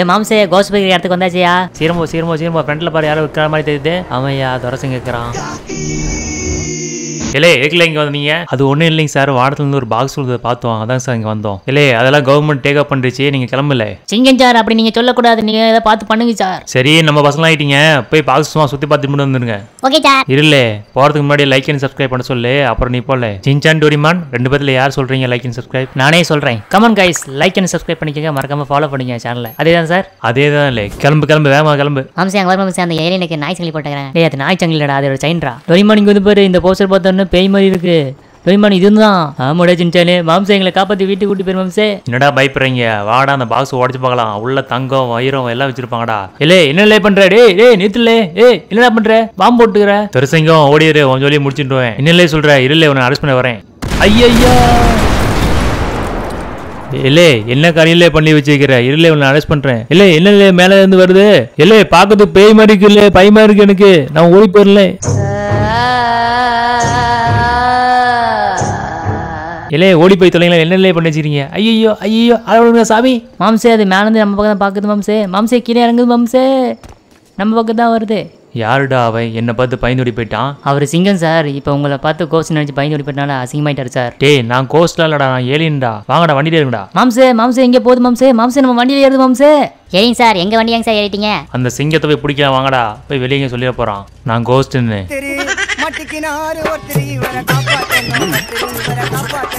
ஏன் மாம்சே கோஸ் பைக் இடத்துக்கு வந்தாச்சியா சீரமோ சீரமோ சீரமோ ஃப்ரண்ட்ல பாரு யாரோ விற்கிற மாதிரி தெரியுது அவன் ஐயா துரசிங்க இருக்கிறான் இல்லையே எதுக்குல இங்கே வந்தீங்க அது ஒன்றும் இல்லைங்க சார் வானத்துலேருந்து ஒரு பாக்ஸ் உள்ளதை பார்த்தோம் அதான் சார் இங்கே வந்தோம் இல்லையே அதெல்லாம் கவர்மெண்ட் டேக் அப் பண்ணிருச்சு நீங்கள் கிளம்பல சிங்கம் சார் அப்படி நீங்கள் சொல்லக்கூடாது நீங்க எதை பார்த்து பண்ணுங்க சார் சரி நம்ம பசங்க ஆகிட்டீங்க போய் பாக்ஸ் சும்மா சுற்றி பார்த்து மட்டும் வந்துருங்க ஓகே சார் இருளே போகிறதுக்கு முன்னாடி லைக் அண்ட் சப்ஸ்கிரைப் பண்ண சொல்லு அப்புறம் நீ போல சின்சான் டோரிமான் ரெண்டு பேர்த்தில் யார் சொல்றீங்க லைக் அண்ட் சப்ஸ்கிரைப் நானே சொல்கிறேன் come on guys like and subscribe பண்ணிக்கோங்க மறக்காம ஃபாலோ பண்ணிக்கோங்க சேனலை அதே தான் சார் அதே தான் இல்லை கிளம்பு கிளம்பு வேகமாக கிளம்பு ஆமாம் சார் அங்கே வரும்போது அந்த ஏரியனுக்கு நாய் சங்கிலி போட்டுக்கிறேன் அது நாய் சங்கிலடா அதோட சைன்ரா டோரிமான் இங்கே வந்து பாரு இந்த போஸ்டர் பார்த்தோன்னு என்ன பேய் மாதிரி இருக்கு பெருமான் இதுதான் ஆமாடா சின்சானு மாம்சே எங்களை காப்பாற்றி வீட்டுக்கு கூட்டி போயிரு மாம்சே என்னடா பயப்படுறீங்க வாடா அந்த பாக்ஸ் உடச்சு பார்க்கலாம் உள்ள தங்கம் வயிறம் எல்லாம் வச்சிருப்பாங்கடா இல்ல என்ன லே பண்ற டே ஏ நேத்துல ஏ என்னடா பண்ற பாம்பு போட்டுக்கிற தெருசங்கம் ஓடிடு உன் சொல்லி முடிச்சுட்டுவேன் என்னலே சொல்ற இருல உன்னை அரெஸ்ட் பண்ண வரேன் ஐயய்யா இல்லே என்ன கடையில பண்ணி வச்சிருக்கிற இருளே உன்னை அரெஸ்ட் பண்றேன் இல்ல என்ன மேல இருந்து வருது இல்ல பாக்குறது பேய் மாதிரி இருக்கு இல்ல பை மாதிரி இருக்கு எனக்கு நான் ஓடி போயிடல இல்லையே ஓடி போய் தொலைங்களா என்ன இல்லையே பண்ணி வச்சிருக்கீங்க ஐயோ ஐயோ அளவுங்க சாமி மாம்சே அது மேலேருந்து நம்ம பக்கம் தான் பார்க்குது மாம்சே மாம்சே கீழே இறங்குது மாம்சே நம்ம பக்கம் தான் வருது யாருடா அவன் என்னை பார்த்து பயந்துடி போயிட்டான் அவர் சிங்கம் சார் இப்போ உங்களை பார்த்து கோஸ்ட் நினைச்சு பயந்துடி போயிட்டனால அசிங்கமாயிட்டாரு சார் டே நான் கோஸ்ட்லாம் இல்லடா நான் ஏலியன்டா வாங்கடா வண்டியில இருங்கடா மாம்சே மாம்சே எங்கே போகுது மாம்சே மாம்சே நம்ம வண்டியில ஏறுது மாம்சே ஏங்க சார் எங்க வண்டி ஏங்க சார் ஏறிட்டீங்க அந்த சிங்கத்தை போய் பிடிக்கலாம் வாங்கடா போய் வெளியே சொல்லிட போறான் நான் கோஸ்ட்னு